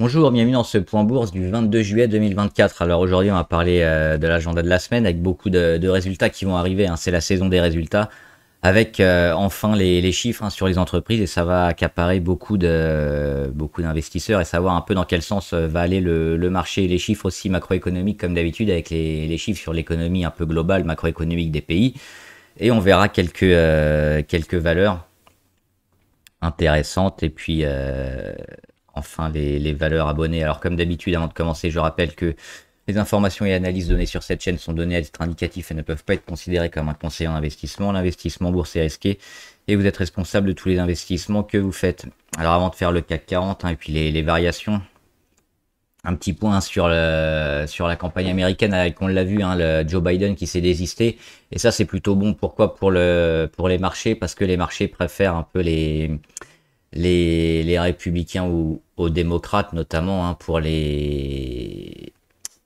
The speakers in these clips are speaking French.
Bonjour, bienvenue dans ce point bourse du 22 juillet 2024. Alors aujourd'hui, on va parler euh, de l'agenda de la semaine avec beaucoup de, résultats qui vont arriver. Hein. C'est la saison des résultats avec euh, enfin les, chiffres hein, sur les entreprises et ça va accaparer beaucoup de beaucoup d'investisseurs et savoir un peu dans quel sens euh, va aller le, marché et les chiffres aussi macroéconomiques comme d'habitude avec les, les, chiffres sur l'économie un peu globale macroéconomique des pays et on verra quelques quelques valeurs intéressantes et puis enfin les, valeurs abonnées. Alors comme d'habitude, avant de commencer, je rappelle que les informations et analyses données sur cette chaîne sont données à titre indicatif et ne peuvent pas être considérées comme un conseil en investissement. L'investissement bourse est risqué et vous êtes responsable de tous les investissements que vous faites. Alors avant de faire le CAC 40 hein, et puis les, variations, un petit point sur, la campagne américaine avec, on l'a vu, hein, le Joe Biden qui s'est désisté. Et ça c'est plutôt bon. Pourquoi pour les marchés Parce que les marchés préfèrent un peu les les, républicains ou aux démocrates notamment hein, pour les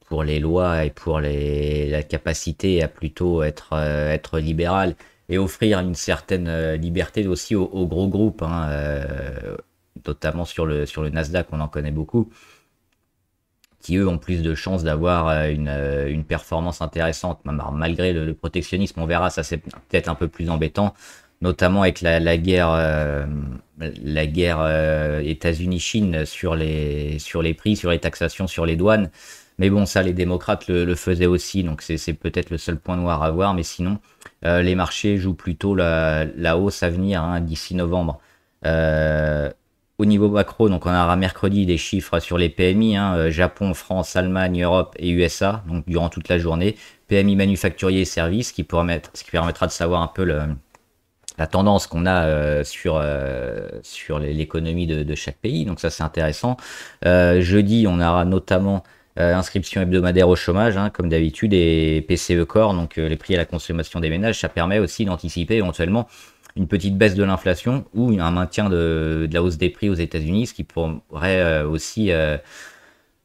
pour les lois et pour les, la capacité à plutôt être euh, être libéral et offrir une certaine euh, liberté aussi aux, gros groupes, hein, euh, notamment sur le sur le Nasdaq, on en connaît beaucoup, qui eux ont plus de chances d'avoir une, une, performance intéressante malgré le protectionnisme. On verra, ça c'est peut-être un peu plus embêtant notamment avec la, guerre, euh, guerre euh, États-Unis-Chine sur les, sur les prix, sur les taxations, sur les douanes. Mais bon, ça, les démocrates le, faisaient aussi, donc c'est peut-être le seul point noir à voir. Mais sinon, euh, les marchés jouent plutôt la, hausse à venir hein, d'ici novembre. au niveau macro, donc on aura mercredi des chiffres sur les PMI, hein, Japon, France, Allemagne, Europe et USA, donc durant toute la journée. PMI manufacturier et services, ce qui permettra de savoir un peu le, tendance qu'on a euh, sur, euh, sur l'économie de, chaque pays. Donc ça, c'est intéressant. Euh, jeudi, on aura notamment inscription hebdomadaire au chômage, hein, comme d'habitude, et PCE Core, donc les prix à la consommation des ménages. Ça permet aussi d'anticiper éventuellement une petite baisse de l'inflation ou un maintien de, de, la hausse des prix aux États-Unis, ce qui pourrait aussi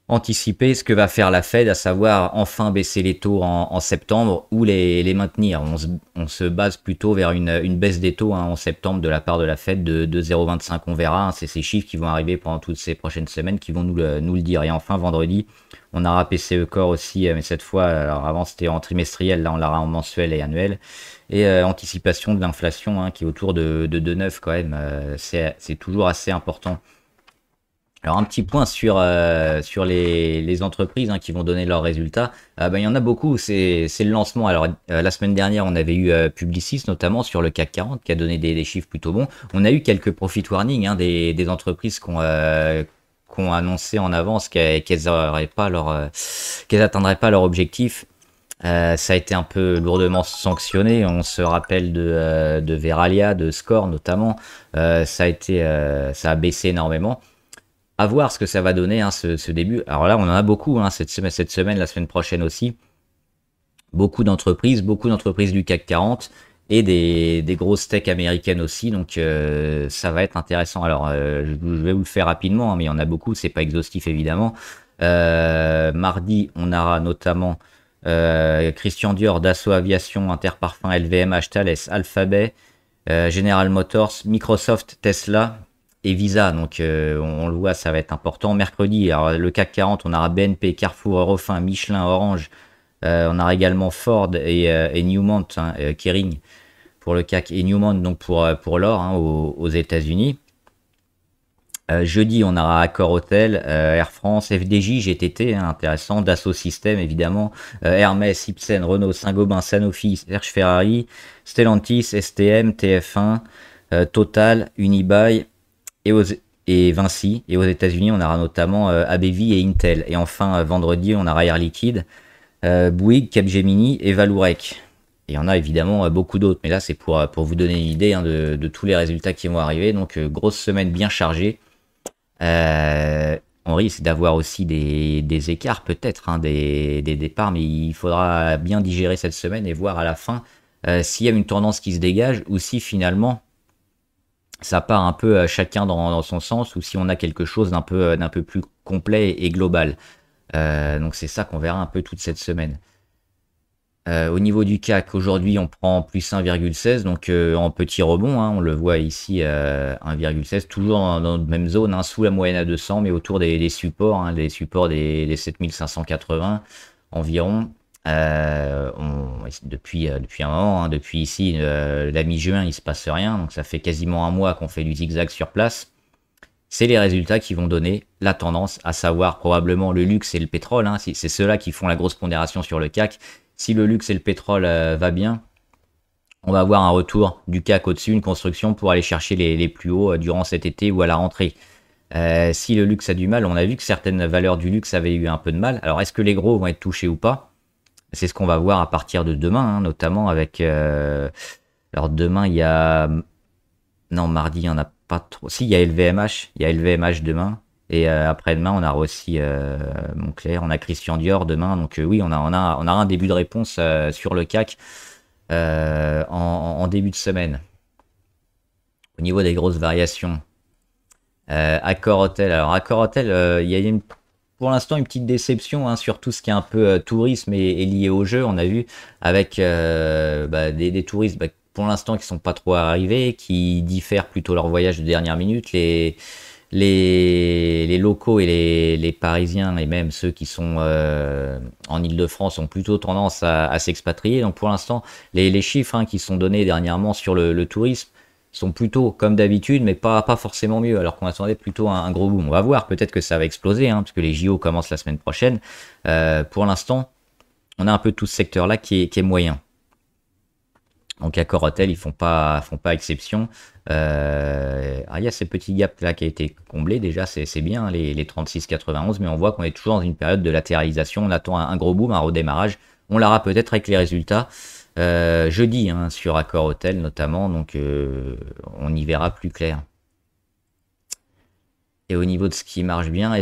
anticiper ce que va faire la Fed, à savoir enfin baisser les taux en, septembre ou les, maintenir. On se, base plutôt vers une, baisse des taux hein, en septembre de la part de la Fed de, 0,25. On verra, hein, c'est ces chiffres qui vont arriver pendant toutes ces prochaines semaines qui vont nous le, nous le dire. Et enfin, vendredi, on aura PCE Core aussi, euh, mais cette fois, alors avant c'était en trimestriel, là on l'aura en mensuel et annuel. Et euh, anticipation de l'inflation hein, qui est autour de, 2,9 quand même, euh, c'est toujours assez important. Alors un petit point sur, euh, sur les, entreprises hein, qui vont donner leurs résultats. Euh, ben, il y en a beaucoup, c'est le lancement. Alors euh, la semaine dernière, on avait eu Publicis notamment sur le CAC 40 qui a donné des, chiffres plutôt bons. On a eu quelques profit warnings hein, des, entreprises qui ont, ont, annoncé en avance qu'elles n'atteindraient pas, leur, pas leur objectif. ça a été un peu lourdement sanctionné. On se rappelle de, Veralia, de Score notamment. ça a baissé énormément à voir ce que ça va donner hein, ce, début. Alors là, on en a beaucoup hein, cette, semaine, cette semaine, la semaine prochaine aussi. Beaucoup d'entreprises, beaucoup d'entreprises du CAC 40 et des, grosses techs américaines aussi. Donc euh, ça va être intéressant. Alors euh, je, vais vous le faire rapidement, hein, mais il y en a beaucoup. C'est pas exhaustif évidemment. Euh, mardi, on aura notamment Christian Dior, Dassault Aviation, Interparfum, LVMH, Thales, Alphabet, General Motors, Microsoft, Tesla, et Visa. Donc euh, on, le voit, ça va être important. Mercredi, alors, le CAC 40, on aura BNP, Carrefour, Eurofin, Michelin, Orange. Euh, on aura également Ford et, euh, Newmont, hein, Kering pour le CAC et Newmont donc pour, pour l'or hein, aux, États-Unis. jeudi, on aura Accor Hotel, Air France, FDJ, GTT, hein, intéressant, Dassault System, évidemment, Hermès, Ipsen, Renault, Saint-Gobain, Sanofi, Serge Ferrari, Stellantis, STM, TF1, Total, Unibail, et, aux, Vinci. Et aux États-Unis, on aura notamment euh, ABV et Intel. Et enfin, euh, vendredi, on aura Air Liquide, euh, Bouygues, Capgemini et Valourec. Et il y en a évidemment euh, beaucoup d'autres, mais là c'est pour, pour vous donner l'idée hein, de, tous les résultats qui vont arriver. Donc grosse semaine bien chargée. on risque d'avoir aussi des, écarts peut-être, hein, des, départs, mais il faudra bien digérer cette semaine et voir à la fin s'il y a une tendance qui se dégage ou si finalement ça part un peu à euh, chacun dans, son sens ou si on a quelque chose d'un peu, euh, d'un peu plus complet et global. Euh, donc c'est ça qu'on verra un peu toute cette semaine. au niveau du CAC, aujourd'hui on prend plus 1,16, donc en petit rebond, hein, on le voit ici 1,16, toujours dans, la même zone, hein, sous la moyenne à 200, mais autour des, hein, supports, des les supports des 7580 environ. Euh, euh, depuis, un moment, hein. depuis ici, euh, la mi-juin, il ne se passe rien. Donc ça fait quasiment un mois qu'on fait du zigzag sur place. C'est les résultats qui vont donner la tendance, à savoir probablement le luxe et le pétrole. Hein. c'est ceux-là qui font la grosse pondération sur le CAC. Si le luxe et le pétrole va bien, on va avoir un retour du CAC au-dessus, une construction pour aller chercher les plus hauts durant cet été ou à la rentrée. si le luxe a du mal, on a vu que certaines valeurs du luxe avaient eu un peu de mal. Alors est-ce que les gros vont être touchés ou pas c'est ce qu'on va voir à partir de demain, hein, notamment avec. Euh, alors demain, il y a. Non, mardi, on n'y en a pas trop. Si, il y a LVMH. Il y a LVMH demain. Et euh, après-demain, on a aussi euh, on a Christian Dior demain. Donc euh, oui, on a, on, a, on a un début de réponse sur le CAC en, début de semaine. Au niveau des grosses variations. Accor Hotel. Alors Accor Hotel, il y a une pour l'instant une petite déception hein, sur tout ce qui est un peu euh, tourisme et, lié au jeu. On a vu avec euh, bah, des, touristes bah, pour l'instant qui ne sont pas trop arrivés, qui diffèrent plutôt leur voyage de dernière minute. Les, locaux et les, Parisiens et même ceux qui sont euh, en Ile-de-France ont plutôt tendance à, s'expatrier. Donc pour l'instant, les, chiffres hein, qui sont donnés dernièrement sur le tourisme sont plutôt comme d'habitude, mais pas, pas forcément mieux, alors qu'on attendait plutôt un, gros boom. On va voir, peut-être que ça va exploser, hein, parce que les JO commencent la semaine prochaine. Euh, pour l'instant, on a un peu tout ce secteur-là qui est, qui est, moyen. Donc à Corotel, ils font pas, font pas exception. Euh, ah, il y a ce petit gap là qui a été comblé déjà, c'est bien, hein, les, les 36-91, mais on voit qu'on est toujours dans une période de latéralisation. On attend un gros boom, un redémarrage. On l'aura peut-être avec les résultats. Euh, jeudi hein, sur Accord Hotel notamment, donc euh, on y verra plus clair. Et au niveau de ce qui marche bien,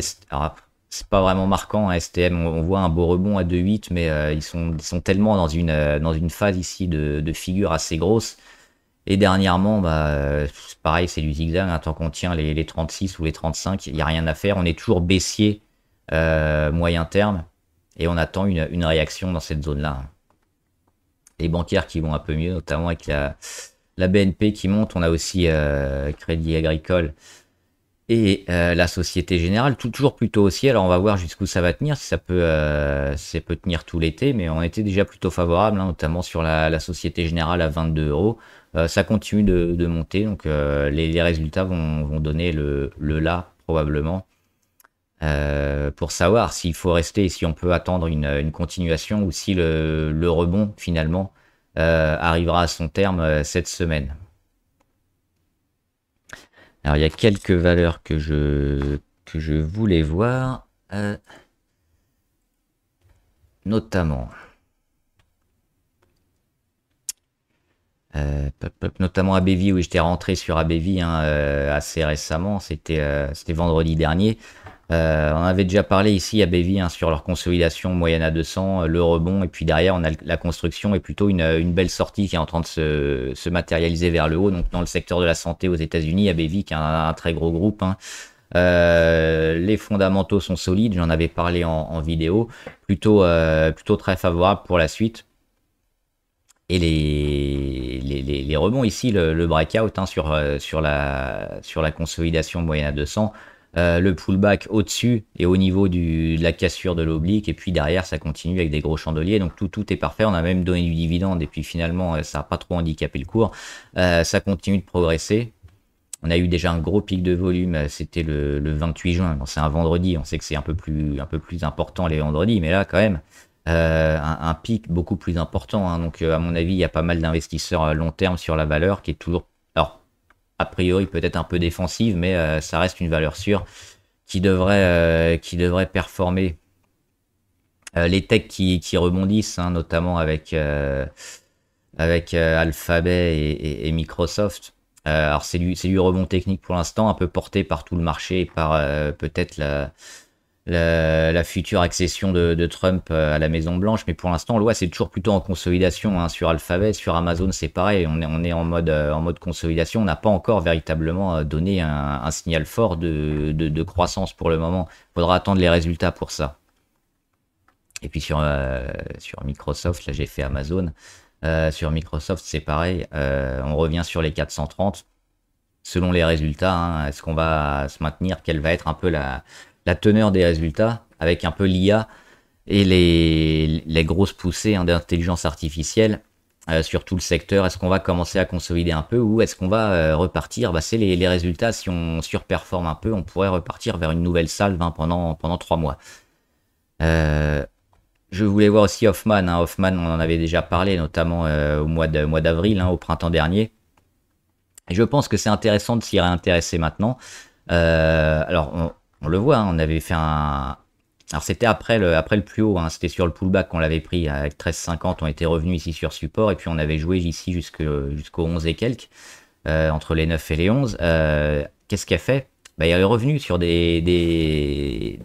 c'est pas vraiment marquant, hein, STM, on, voit un beau rebond à 2,8, mais euh, ils, sont, sont, tellement dans une, dans une phase ici de, figure assez grosse. Et dernièrement, bah, pareil, c'est du zigzag, hein, tant qu'on tient les, 36 ou les 35, il n'y a rien à faire, on est toujours baissier moyen terme, et on attend une réaction dans cette zone-là les bancaires qui vont un peu mieux, notamment avec la, BNP qui monte. On a aussi euh, Crédit Agricole et euh, la Société Générale, toujours plutôt aussi. Alors on va voir jusqu'où ça va tenir, si ça peut, euh, peut tenir tout l'été, mais on était déjà plutôt favorable, hein, notamment sur la, Société Générale à 22 euros. Ça continue de, monter, donc les, résultats vont, donner le, le là probablement. Euh, pour savoir s'il faut rester, si on peut attendre une, continuation ou si le, rebond finalement euh, arrivera à son terme euh, cette semaine. Alors il y a quelques valeurs que je, je voulais voir, notamment. Euh, notamment où j'étais rentré sur ABV hein, assez récemment, c'était vendredi dernier. Euh, on avait déjà parlé ici à Bévy hein, sur leur consolidation moyenne à 200, euh, le rebond, et puis derrière, on a la construction et plutôt euh, une, belle sortie qui est en train de se, matérialiser vers le haut. Donc, dans le secteur de la santé aux États-Unis, à Bévi, qui est un, très gros groupe, hein. les fondamentaux sont solides, j'en avais parlé en, vidéo, plutôt, très favorable pour la suite. Et les, rebonds ici, le, breakout hein, sur, la, sur la consolidation moyenne à 200, euh, le pullback au-dessus et au niveau du, de la cassure de l'oblique, et puis derrière ça continue avec des gros chandeliers, donc tout, tout est parfait, on a même donné du dividende, et puis finalement euh, ça n'a pas trop handicapé le cours, euh, ça continue de progresser. On a eu déjà un gros pic de volume, c'était le, 28 juin, c'est un vendredi, on sait que c'est un, peu plus, un peu plus important les vendredis, mais là quand même, un, pic beaucoup plus important. Hein. Donc, à mon avis, il y a pas mal d'investisseurs à long terme sur la valeur qui est toujours a priori peut-être un peu défensive, mais euh, ça reste une valeur sûre qui devrait, euh, qui devrait performer. Euh, les techs qui, rebondissent, hein, notamment avec, avec Alphabet et, Microsoft. alors c'est du, du rebond technique pour l'instant, un peu porté par tout le marché et par peut-être la, la, future accession de, Trump euh, à la Maison Blanche. Mais pour l'instant, l'OA c'est toujours plutôt en consolidation hein, sur Alphabet, sur Amazon c'est pareil. On est, en mode euh, en mode consolidation. On n'a pas encore véritablement euh, donné un, signal fort de, croissance pour le moment. Il Faudra attendre les résultats pour ça. Et puis sur sur Microsoft, là j'ai fait Amazon. sur Microsoft c'est pareil. on revient sur les 430 selon les résultats. Hein, est-ce qu'on va se maintenir Quelle va être un peu la la teneur des résultats avec un peu l'IA et les, grosses poussées d'intelligence artificielle euh, sur tout le secteur Est-ce qu'on va commencer à consolider un peu ou est-ce qu'on va euh, repartir bah, C'est les, résultats, si on surperforme un peu, on pourrait repartir vers une nouvelle salve pendant, pendant trois mois. Euh, je voulais voir aussi Hoffman. Hein. Hoffman, on en avait déjà parlé, notamment au mois d'avril, hein, au printemps dernier. je pense que c'est intéressant de s'y réintéresser maintenant. alors, on, on le voit, hein, on avait fait un... Alors c'était après le, après le plus haut, hein, c'était sur le pullback qu'on l'avait pris avec 13,50, on était revenu ici sur support et puis on avait joué ici jusqu'au 11 et quelques, euh, entre les 9 et les 11. Euh, qu'est-ce qu'elle fait bah, elle est revenue sur des,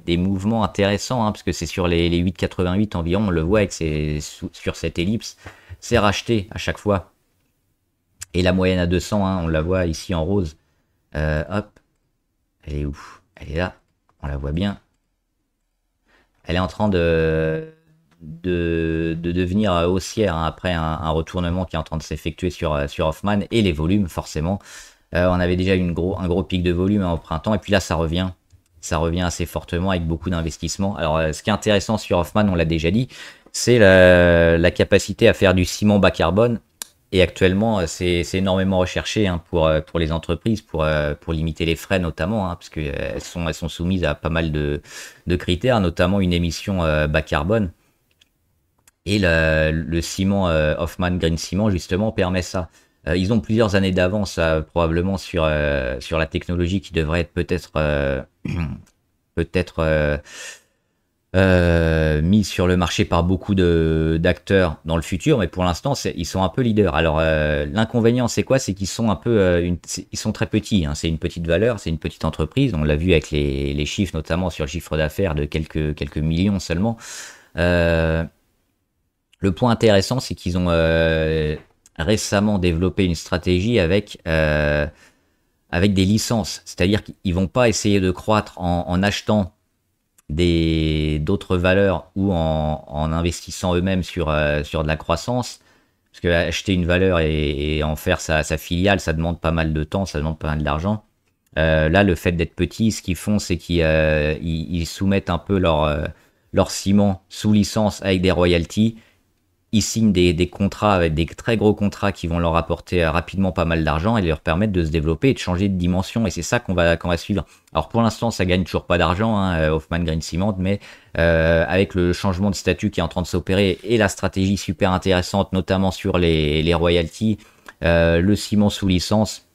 des, mouvements intéressants, hein, parce que c'est sur les, 8,88 environ, on le voit avec sur cette ellipse, c'est racheté à chaque fois. Et la moyenne à 200, on la voit ici en rose. Euh, hop, elle est où Elle est là on la voit bien. Elle est en train de, de, devenir haussière hein, après un, retournement qui est en train de s'effectuer sur, euh, sur Hoffman et les volumes, forcément. Euh, on avait déjà eu gros, un gros pic de volume en hein, au printemps, et puis là, ça revient. Ça revient assez fortement avec beaucoup d'investissements. Alors, euh, ce qui est intéressant sur Hoffman, on l'a déjà dit, c'est la, la, capacité à faire du ciment bas carbone et actuellement, euh, c'est énormément recherché hein, pour, euh, pour les entreprises, pour, euh, pour limiter les frais notamment, hein, parce qu'elles sont, elles sont soumises à pas mal de, critères, notamment une émission bas carbone. Et le, ciment Hoffman Green Ciment, justement, permet ça. ils ont plusieurs années d'avance, probablement, sur, sur la technologie qui devrait peut-être peut-être euh, mis sur le marché par beaucoup d'acteurs dans le futur, mais pour l'instant, ils sont un peu leaders. Alors, euh, l'inconvénient, c'est quoi C'est qu'ils sont un peu, euh, ils sont très petits. Hein. C'est une petite valeur, c'est une petite entreprise. On l'a vu avec les, chiffres, notamment sur le chiffre d'affaires de quelques, quelques millions seulement. le point intéressant, c'est qu'ils ont récemment développé une stratégie avec avec des licences, c'est-à-dire qu'ils vont pas essayer de croître en achetant d'autres valeurs ou en, investissant eux-mêmes euh, sur, de la croissance. Parce que acheter une valeur et, en faire sa, filiale, ça demande pas mal de temps, ça demande pas mal d'argent. Euh, là, le fait d'être petit, ce qu'ils font, c'est qu'ils euh, soumettent un peu leur, leur ciment sous licence avec des royalties ils signent des, contrats avec des très gros contrats qui vont leur apporter euh, rapidement pas mal d'argent et leur permettre de se développer et de changer de dimension. Et c'est ça qu'on va, va suivre. Alors pour l'instant, ça gagne toujours pas d'argent, hein, euh, Hoffman Green Ciment, mais euh, avec le changement de statut qui est en train de s'opérer et la stratégie super intéressante, notamment sur les, royalties, le ciment sous licence,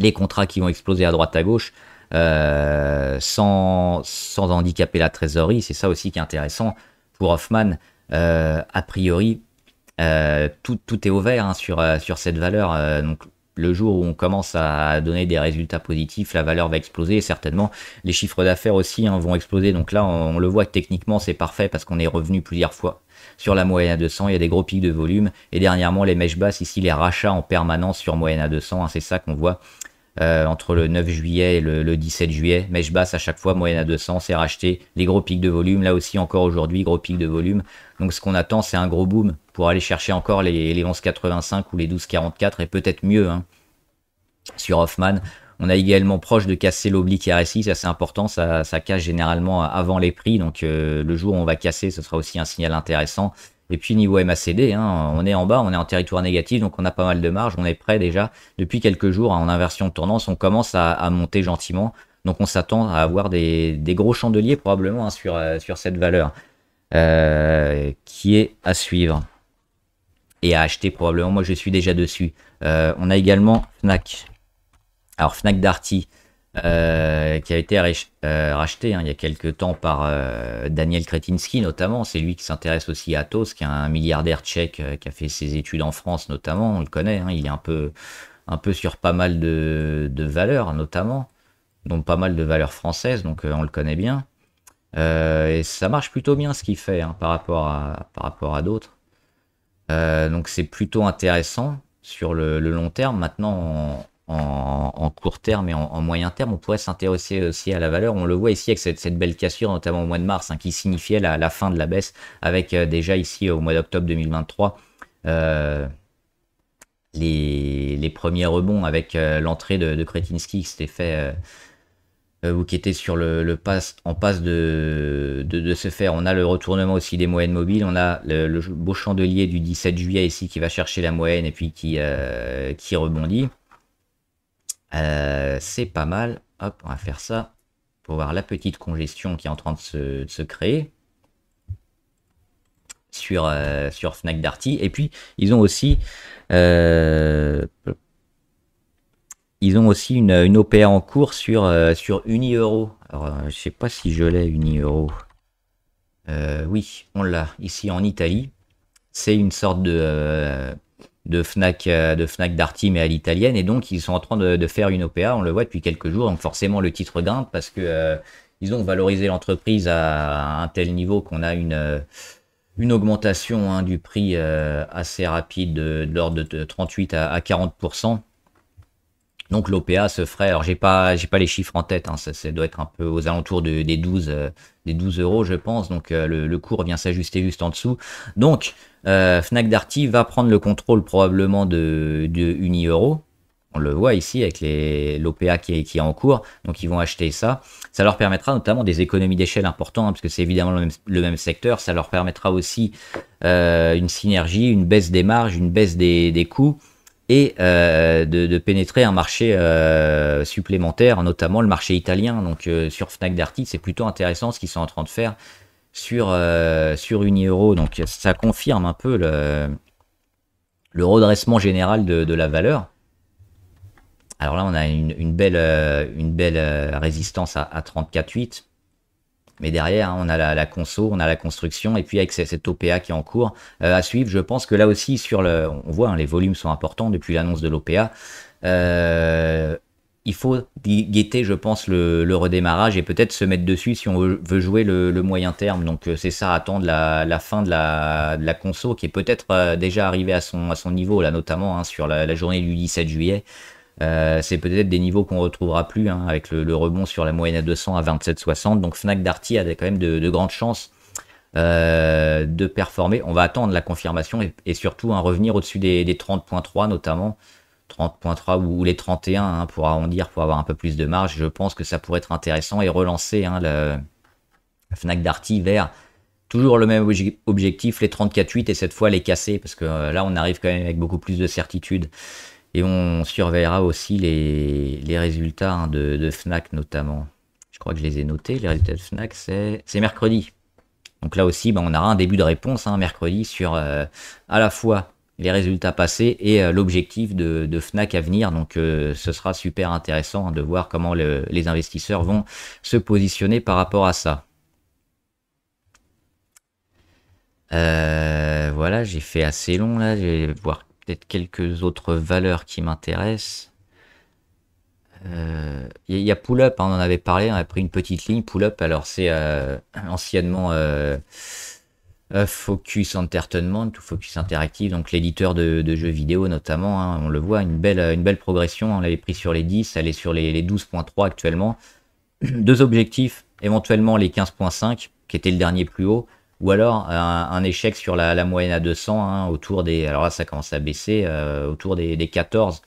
les contrats qui vont exploser à droite à gauche. sans, sans handicaper la trésorerie, c'est ça aussi qui est intéressant pour Hoffman. Euh, a priori, euh, tout, est ouvert vert hein, sur, euh, sur cette valeur. donc, le jour où on commence à donner des résultats positifs, la valeur va exploser certainement les chiffres d'affaires aussi hein, vont exploser. Donc là, on, le voit techniquement c'est parfait parce qu'on est revenu plusieurs fois sur la moyenne à 200. Il y a des gros pics de volume et dernièrement les mèches basses ici, les rachats en permanence sur moyenne à 200. Hein, c'est ça qu'on voit euh, entre le 9 juillet et le, 17 juillet. je basse à chaque fois, moyenne à 200, c'est racheté. Les gros pics de volume, là aussi encore aujourd'hui, gros pics de volume. Donc ce qu'on attend, c'est un gros boom pour aller chercher encore les, les 11,85 ou les 12,44 et peut-être mieux hein, sur Hoffman. On a également proche de casser l'oblique RSI, ça c'est important, ça, ça, casse généralement avant les prix, donc euh, le jour où on va casser, ce sera aussi un signal intéressant. Et puis niveau MACD, hein, on est en bas, on est en territoire négatif, donc on a pas mal de marge, on est prêt déjà depuis quelques jours hein, en inversion de tendance, on commence à, monter gentiment. Donc on s'attend à avoir des, gros chandeliers probablement hein, euh, sur, cette valeur euh, qui est à suivre et à acheter probablement. Moi je suis déjà dessus. Euh, on a également Fnac. Alors Fnac Darty, euh, qui a été euh, racheté hein, il y a quelques temps par euh, Daniel Kretinsky notamment. C'est lui qui s'intéresse aussi à TOS, qui est un milliardaire tchèque qui a fait ses études en France notamment. On le connaît, hein. il est un peu, sur pas mal de, valeurs notamment, donc pas mal de valeurs françaises, donc on le connaît bien. et ça marche plutôt bien ce qu'il fait hein, par rapport à, d'autres. donc c'est plutôt intéressant sur le, le, long terme. Maintenant, en, court terme et en, moyen terme, on pourrait s'intéresser aussi à la valeur. On le voit ici avec cette, belle cassure, notamment au mois de mars, hein, qui signifiait la, fin de la baisse, avec euh, déjà ici au mois d'octobre 2023 euh, les, premiers rebonds avec euh, l'entrée de, de, Kretinsky qui s'était fait ou qui était sur le, passe en passe de, de, se faire. On a le retournement aussi des moyennes mobiles, on a le, beau chandelier du 17 juillet ici qui va chercher la moyenne et puis qui rebondit. Euh, c'est pas mal. Hop, on va faire ça pour voir la petite congestion qui est en train de se, créer sur, euh, sur Fnac Darty. Et puis, ils ont aussi, euh, ils ont aussi une, une en cours sur, sur Euro. Alors, je sais pas si je l'ai, UniEuro. oui, on l'a ici en Italie. C'est une sorte de de Fnac, euh, de Fnac à l'italienne. Et donc, ils sont en train de, faire une OPA, on le voit depuis quelques jours. Donc, forcément, le titre grimpe parce que euh, ils ont valorisé l'entreprise à, un tel niveau qu'on a une, euh, une augmentation hein, du prix assez rapide, de, de l'ordre de 38 à 40%. Donc l'OPA se ferait, alors j'ai pas, j'ai pas les chiffres en tête, hein, ça, doit être un peu aux alentours des 12, euh, des 12 euros je pense, donc euh, le, cours vient s'ajuster juste en dessous. Donc euh, Fnac Darty va prendre le contrôle probablement de, de Unieuro, on le voit ici avec l'OPA qui, est, en cours, donc ils vont acheter ça. Ça leur permettra notamment des économies d'échelle importantes, hein, parce que c'est évidemment le même, secteur, ça leur permettra aussi une synergie, une baisse des marges, une baisse des coûts et euh, de, pénétrer un marché euh, supplémentaire, notamment le marché italien. Donc euh, sur Fnac Darty, c'est plutôt intéressant ce qu'ils sont en train de faire sur, sur Unieuro. Donc ça confirme un peu le, redressement général de, la valeur. Alors là, on a une, belle, résistance à, à 34,8. Mais derrière, hein, on a la, conso, on a la construction, et puis avec cette OPA qui est en cours euh, à suivre, je pense que là aussi, sur le, on voit, hein, les volumes sont importants depuis l'annonce de l'OPA. Euh, il faut guetter, je pense, le, redémarrage et peut-être se mettre dessus si on veut jouer le, moyen terme. Donc euh, c'est ça, attendre la, fin de la, conso qui est peut-être déjà arrivée à son, niveau, là notamment hein, sur la, journée du 17 juillet. Euh, c'est peut-être des niveaux qu'on retrouvera plus hein, avec le, rebond sur la moyenne à 200 à 27,60. Donc Fnac Darty a quand même de, grandes chances euh, de performer. On va attendre la confirmation et, surtout un hein, revenir au-dessus des, 30.3 notamment. 30.3 ou, les 31 hein, pour arrondir, pour avoir un peu plus de marge. Je pense que ça pourrait être intéressant et relancer le Fnac Darty vers toujours le même objectif, les 34.8 et cette fois les casser parce que euh, là on arrive quand même avec beaucoup plus de certitude. Et on surveillera aussi les, résultats hein, de, FNAC notamment. Je crois que je les ai notés. Les résultats de FNAC, c'est mercredi. Donc là aussi, ben, on aura un début de réponse hein, mercredi sur euh, à la fois les résultats passés et euh, l'objectif de, FNAC à venir. Donc euh, ce sera super intéressant hein, de voir comment les investisseurs vont se positionner par rapport à ça. voilà, j'ai fait assez long là, je vais voir peut-être quelques autres valeurs qui m'intéressent. Il euh, y, a pull-up, hein, on en avait parlé, on a pris une petite ligne. Pull-up, alors c'est euh, anciennement euh, Focus Entertainment ou Focus Interactive, donc l'éditeur de, jeux vidéo notamment. Hein, on le voit, une belle, une belle progression. On l'avait pris sur les 10, elle est sur les, les 12.3 actuellement. Deux objectifs, éventuellement les 15.5, qui était le dernier plus haut, ou alors un, échec sur la, moyenne à 200, hein, autour des. Alors là, ça commence à baisser, euh, autour des, 14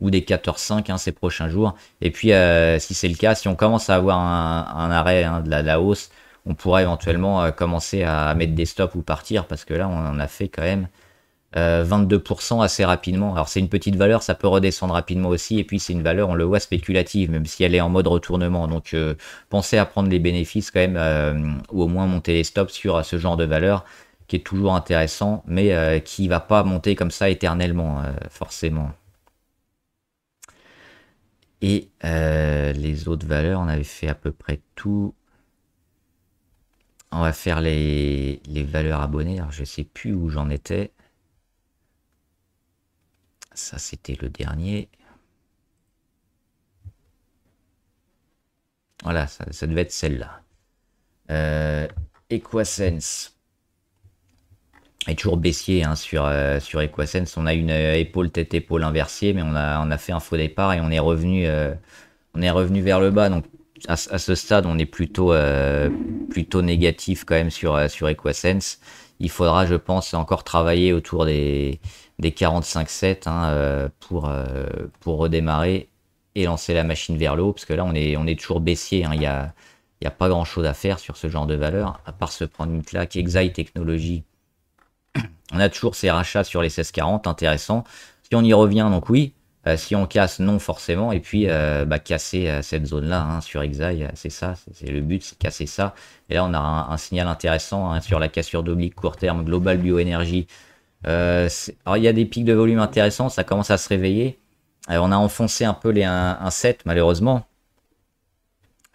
ou des 14,5 hein, ces prochains jours. Et puis, euh, si c'est le cas, si on commence à avoir un, arrêt hein, de, la, la, hausse, on pourrait éventuellement euh, commencer à mettre des stops ou partir, parce que là, on en a fait quand même 22% euh, assez rapidement. Alors c'est une petite valeur, ça peut redescendre rapidement aussi, et puis c'est une valeur, on le voit, spéculative, même si elle est en mode retournement. Donc euh, pensez à prendre les bénéfices quand même, euh, ou au moins monter les stops sur ce genre de valeur, qui est toujours intéressant, mais qui va pas monter comme ça éternellement, forcément. Et les autres valeurs, on avait fait à peu près tout. On va faire les, les valeurs abonnées. Alors, je sais plus où j'en étais. Ça, c'était le dernier. Voilà, ça, devait être celle-là. Euh, Equasense est toujours baissier hein, sur, euh, sur Equasense. On a une euh, épaule tête épaule inversée, mais on a, on a fait un faux départ et on est revenu, euh, on est revenu vers le bas. Donc à, ce stade, on est plutôt, plutôt négatif quand même sur, sur Equasense. Il faudra, je pense, encore travailler autour des, des 45-7 hein, euh, pour, euh, pour redémarrer et lancer la machine vers le haut, parce que là on est, on est toujours baissier, hein. il n'y a, pas grand chose à faire sur ce genre de valeur, à part se prendre une claque Exai Technologie. On a toujours ces rachats sur les 1640, intéressant. Si on y revient, donc oui, euh, si on casse, non forcément, et puis bah, casser cette zone-là hein, sur Exai, c'est ça, c'est le but, c'est casser ça. Et là on a un, signal intéressant sur la cassure d'oblique court terme, Global Bioénergie, euh, alors, il y a des pics de volume intéressants, ça commence à se réveiller. Euh, on a enfoncé un peu les 1,7 malheureusement.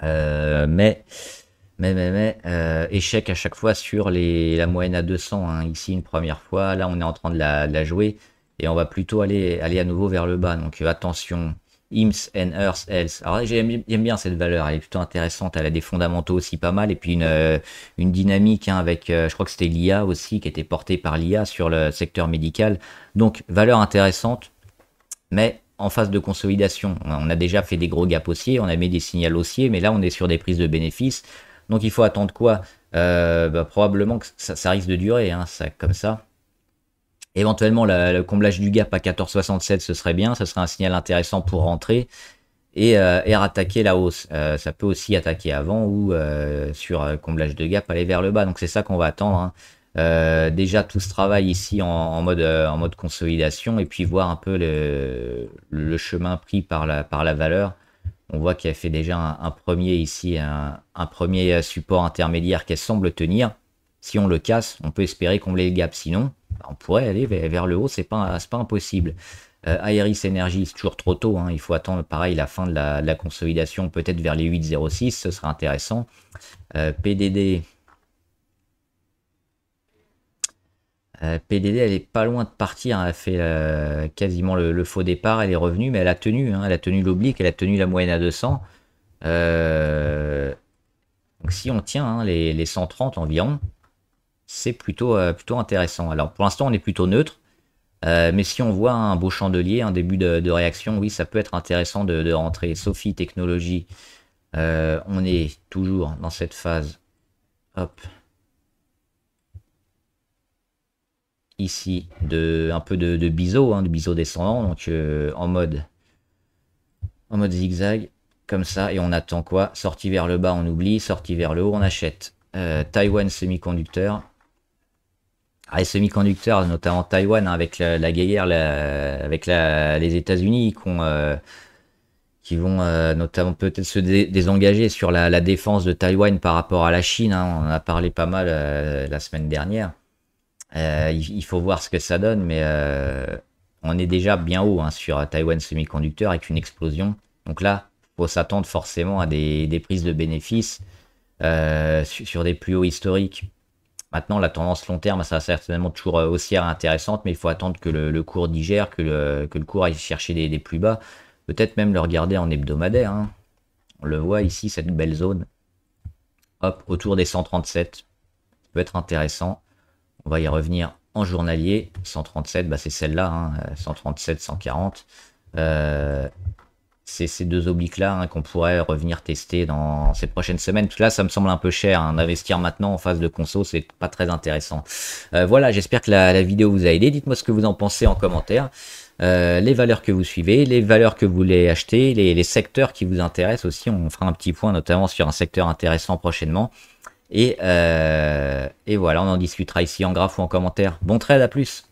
Euh, mais, mais, mais, échec à chaque fois sur les, la moyenne à 200. Hein, ici, une première fois. Là, on est en train de la, jouer. Et on va plutôt aller, aller à nouveau vers le bas. Donc, attention. IMS and Earth Health. Alors j'aime bien cette valeur, elle est plutôt intéressante, elle a des fondamentaux aussi pas mal, et puis une, euh, dynamique hein, avec, euh, je crois que c'était l'IA aussi, qui était portée par l'IA sur le secteur médical. Donc valeur intéressante, mais en phase de consolidation. On a déjà fait des gros gaps haussiers, on a mis des signaux haussiers, mais là on est sur des prises de bénéfices. Donc il faut attendre quoi euh, bah, Probablement que ça, risque de durer, hein, ça, comme ça. Éventuellement, le comblage du gap à 14,67, ce serait bien. Ce serait un signal intéressant pour rentrer et, euh, attaquer la hausse. Euh, ça peut aussi attaquer avant ou euh, sur comblage de gap aller vers le bas. Donc c'est ça qu'on va attendre. Hein. déjà tout ce travail ici en, mode, consolidation et puis voir un peu le, chemin pris par la, par la valeur. On voit qu'elle fait déjà un, premier ici, un, premier support intermédiaire qu'elle semble tenir si on le casse, on peut espérer combler le gap. Sinon, bah, on pourrait aller vers le haut, c'est pas, pas impossible. Euh, Aeris Energy, c'est toujours trop tôt. Hein. Il faut attendre, pareil, la fin de la, consolidation, peut-être vers les 8,06. Ce sera intéressant. Euh, PDD. PDD, euh, elle est pas loin de partir. Hein. Elle a fait euh, quasiment le, faux départ. Elle est revenue, mais elle a tenu. Hein. Elle a tenu l'oblique. Elle a tenu la moyenne à 200. Donc si on tient les 130 environ, c'est plutôt, euh, plutôt intéressant. Alors pour l'instant, on est plutôt neutre. Euh, mais si on voit un beau chandelier, un début de, réaction, oui, ça peut être intéressant de, rentrer. Sophie, technologie, euh, on est toujours dans cette phase. Hop. Ici, de, un peu de, biseau, hein, de biseau descendant, donc en mode en mode zigzag, comme ça, et on attend quoi Sortie vers le bas, on oublie, sortie vers le haut, on achète. Euh, Taiwan conducteur ah, les semi-conducteurs, notamment Taïwan, hein, avec la, guerre avec les États-Unis, qui, euh, vont euh, notamment peut-être se désengager sur la, défense de Taïwan par rapport à la Chine. Hein. on en a parlé pas mal euh, la semaine dernière. Il, faut voir ce que ça donne, mais on est déjà bien haut hein, sur Taïwan semi-conducteur avec une explosion. Donc là, faut s'attendre forcément à des, prises de bénéfices sur des plus hauts historiques Maintenant, la tendance long terme ça sera certainement toujours haussière euh, intéressante, mais il faut attendre que le, cours digère, que le, que le, cours aille chercher des, plus bas. Peut-être même le regarder en hebdomadaire. Hein. On le voit ici, cette belle zone. Hop, autour des 137. Ça peut être intéressant. On va y revenir en journalier. 137, bah c'est celle-là. 137, hein, 140. Euh, ces deux obliques-là hein, qu'on pourrait revenir tester dans ces prochaines semaines. Tout là, ça me semble un peu cher. Hein. D'investir maintenant en phase de conso, c'est pas très intéressant. Euh, voilà, j'espère que la, vidéo vous a aidé. Dites-moi ce que vous en pensez en commentaire. Euh, les valeurs que vous suivez, les valeurs que vous voulez acheter, les, secteurs qui vous intéressent aussi. On fera un petit point notamment sur un secteur intéressant prochainement. Et, euh, et voilà, on en discutera ici en graphe ou en commentaire. Bon trade, à plus